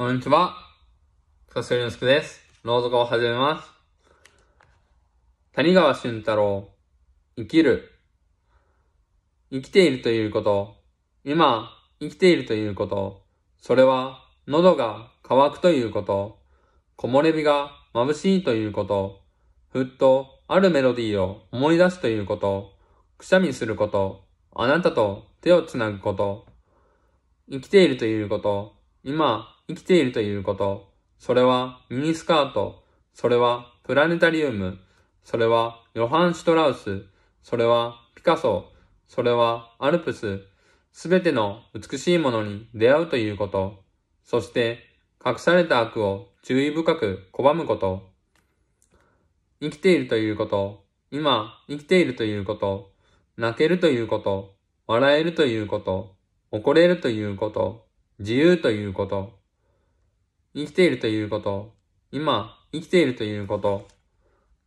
こんにちは。草すりのすけです。朗読を始めます。谷川俊太郎。生きる。生きているということ。今、生きているということ。それは、喉が渇くということ。木漏れ日が眩しいということ。ふっと、あるメロディーを思い出すということ。くしゃみすること。あなたと手をつなぐこと。生きているということ。今、生きているということ。それはミニスカート。それはプラネタリウム。それはヨハン・シュトラウス。それはピカソ。それはアルプス。すべての美しいものに出会うということ。そして隠された悪を注意深く拒むこと。生きているということ。今生きているということ。泣けるということ。笑えるということ。怒れるということ。自由ということ。生きているということ、今、生きているということ、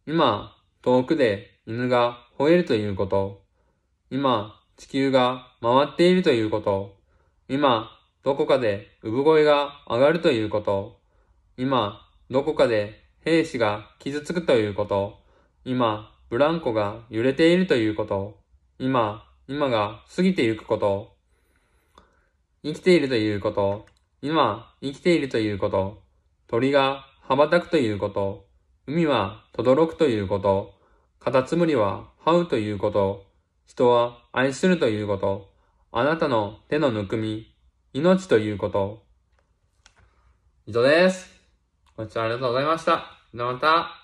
今、遠くで犬が吠えるということ、今、地球が回っているということ、今、どこかで産声が上がるということ、今、どこかで兵士が傷つくということ、今、ブランコが揺れているということ、今、今が過ぎてゆくこと、生きているということ、今、生きているということ。鳥が羽ばたくということ。海は轟くということ。カタツムリは這うということ。人は愛するということ。あなたの手のぬくみ。命ということ。以上です。ご視聴ありがとうございました。ではまた。